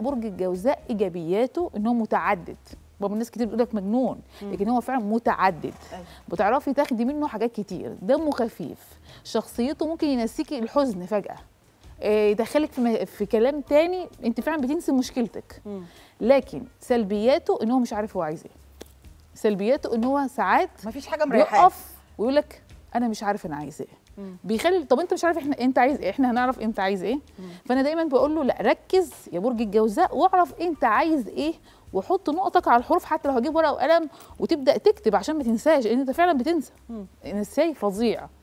برج الجوزاء ايجابياته ان هو متعدد بابا الناس كتير بتقول لك مجنون لكن هو فعلا متعدد أيوة. بتعرفي تاخدي منه حاجات كتير دمه خفيف شخصيته ممكن ينسيكي الحزن فجاه آه، يدخلك في, في كلام تاني انت فعلا بتنسي مشكلتك لكن سلبياته ان هو مش عارف هو عايز ايه سلبياته ان هو ساعات مفيش حاجه مريحه يقف ويقول لك انا مش عارف انا عايز ايه بيخلي طب انت مش عارف احنا انت عايز ايه احنا هنعرف انت عايز ايه فانا دايما بقول له لا ركز يا برج الجوزاء واعرف انت عايز ايه وحط نقطك على الحروف حتى لو هجيب ورقه وقلم وتبدا تكتب عشان ما تنساش لان انت فعلا بتنسى النساي فظيع